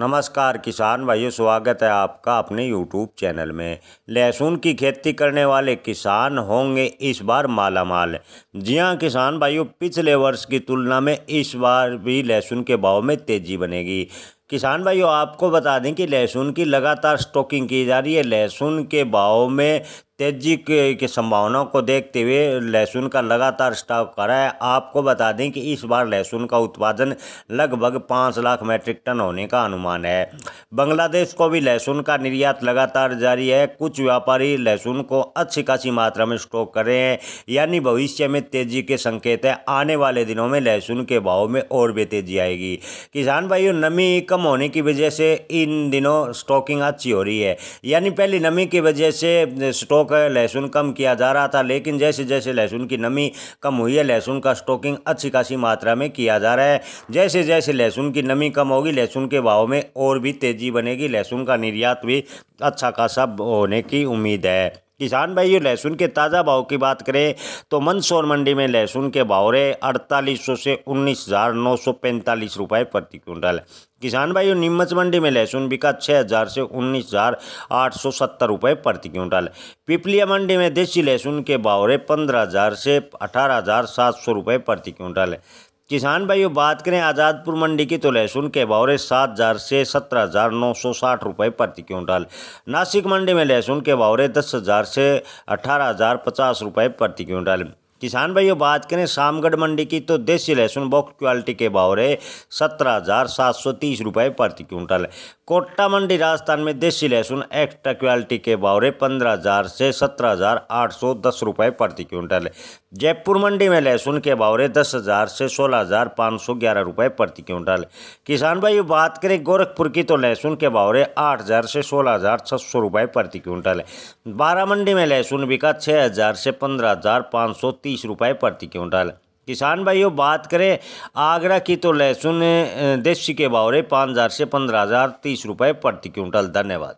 नमस्कार किसान भाइयों स्वागत है आपका अपने यूट्यूब चैनल में लहसुन की खेती करने वाले किसान होंगे इस बार माला माल जी हाँ किसान भाइयों पिछले वर्ष की तुलना में इस बार भी लहसुन के भाव में तेज़ी बनेगी किसान भाइयों आपको बता दें कि लहसुन की लगातार स्टॉकिंग की जा रही है लहसुन के भाव में तेजी की संभावनाओं को देखते हुए लहसुन का लगातार स्टॉक करा है आपको बता दें कि इस बार लहसुन का उत्पादन लगभग पाँच लाख मैट्रिक टन होने का अनुमान है बांग्लादेश को भी लहसुन का निर्यात लगातार जारी है कुछ व्यापारी लहसुन को अच्छी खासी मात्रा में स्टॉक कर रहे हैं यानी भविष्य में तेजी के संकेत है आने वाले दिनों में लहसुन के भाव में और भी तेजी आएगी किसान भाइयों नमी कम होने की वजह से इन दिनों स्टॉकिंग अच्छी हो रही है यानी पहली नमी की वजह से स्टॉक लहसुन कम किया जा रहा था लेकिन जैसे जैसे लहसुन की नमी कम हुई है लहसुन का स्टॉकिंग अच्छी खासी मात्रा में किया जा रहा है जैसे जैसे लहसुन की नमी कम होगी लहसुन के भाव में और भी तेजी तेज़ी बनेगी लहसुन का निर्यात भी अच्छा खासा होने की उम्मीद है किसान भाइयों लहसुन के ताज़ा भाव की बात करें तो मंदसौर मंडी में लहसुन के भाव रहे अड़तालीस सौ से उन्नीस हज़ार नौ सौ पैंतालीस रुपये प्रति क्विंटल किसान भाइयों नीमच मंडी में लहसुन बिका छः हज़ार से उन्नीस हज़ार आठ सौ सत्तर रुपये प्रति क्विंटल पिपलिया मंडी में देसी लहसुन के भाव रहे पंद्रह हज़ार से अठारह हज़ार सात सौ रुपये प्रति क्विंटल किसान भाई बात करें आज़ादपुर मंडी की तो लहसुन के भाव रहे सात हज़ार से सत्रह हज़ार नौ सौ साठ रुपये प्रति क्विंटल नासिक मंडी में लहसुन के भाव रहे दस हज़ार से अठारह हज़ार पचास रुपये प्रति क्विंटल किसान भाइयों बात करें शामगढ़ मंडी की तो देसी लहसुन बॉक्स क्वालिटी के भाव रहे सत्रह हज़ार सात सौ तीस रुपये प्रति क्विंटल है कोटा मंडी राजस्थान में देसी लहसुन एक्स्ट्रा क्वालिटी के भाव रहे पंद्रह हज़ार से सत्रह हज़ार आठ सौ दस रुपये प्रति क्विंटल है जयपुर मंडी में लहसुन के भाव रहे दस हज़ार से सोलह हज़ार पाँच सौ ग्यारह रुपये प्रति क्विंटल किसान भाई बात करें गोरखपुर की तो लहसुन के भाव रहे आठ हज़ार से सोलह हज़ार छः सौ रुपये प्रति क्विंटल है बारामंडी में लहसुन बिका छः हज़ार से पंद्रह हज़ार पाँच सौ तीस तीस रुपये प्रति क्विंटल किसान भाइयों बात करें आगरा की तो लहसुन देसी के बावरे पाँच हज़ार से पंद्रह हज़ार तीस रुपये प्रति क्विंटल धन्यवाद